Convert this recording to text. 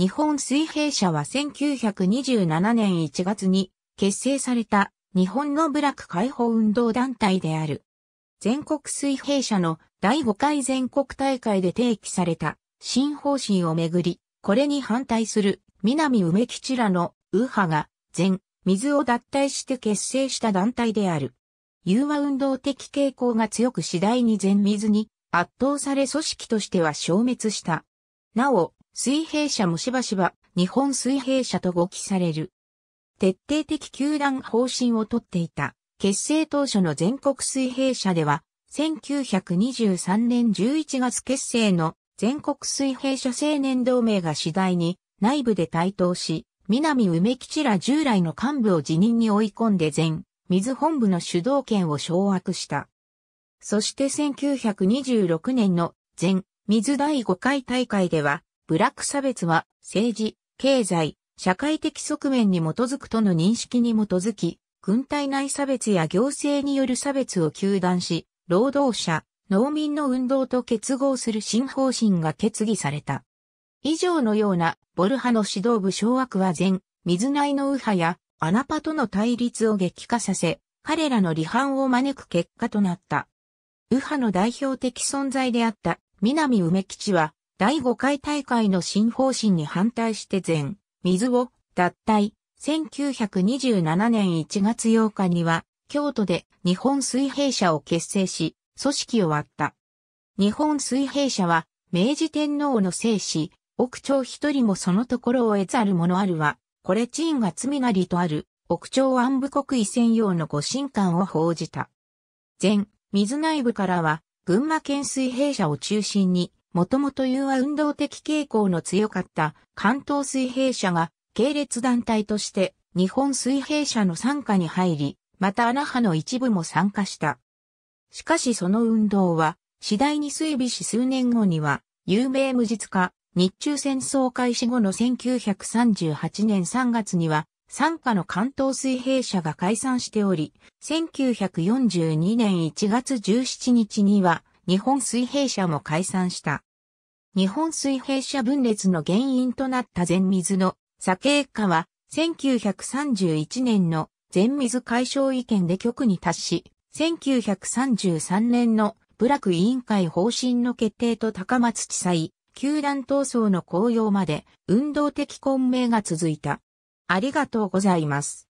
日本水平社は1927年1月に結成された日本の部落解放運動団体である。全国水平社の第5回全国大会で提起された新方針をめぐり、これに反対する南梅吉らの右派が全水を脱退して結成した団体である。融和運動的傾向が強く次第に全水に圧倒され組織としては消滅した。なお、水平社もしばしば日本水平社と語記される。徹底的球団方針をとっていた結成当初の全国水平社では1923年11月結成の全国水平社青年同盟が次第に内部で台頭し、南梅吉ら従来の幹部を辞任に追い込んで全、水本部の主導権を掌握した。そして1926年の全、水第5回大会では、ブラック差別は政治、経済、社会的側面に基づくとの認識に基づき、軍隊内差別や行政による差別を糾弾し、労働者、農民の運動と結合する新方針が決議された。以上のような、ボルハの指導部掌握は前、水内の右派やアナパとの対立を激化させ、彼らの離反を招く結果となった。右派の代表的存在であった南梅吉は、第5回大会の新方針に反対して全、水を脱退。1927年1月8日には、京都で日本水平社を結成し、組織を割った。日本水平社は、明治天皇の生死、奥長一人もそのところを得ざる者あるは、これ地位が罪なりとある、奥長安部国威専用のご神官を報じた。全、水内部からは、群馬県水平社を中心に、もともと融和運動的傾向の強かった関東水平社が系列団体として日本水平社の参加に入り、また穴派の一部も参加した。しかしその運動は次第に衰微し数年後には有名無実化、日中戦争開始後の1938年3月には参加の関東水平社が解散しており、1942年1月17日には日本水平社も解散した。日本水平社分裂の原因となった全水の酒一家は1931年の全水解消意見で局に達し、1933年の部落委員会方針の決定と高松地裁、球団闘争の公用まで運動的混迷が続いた。ありがとうございます。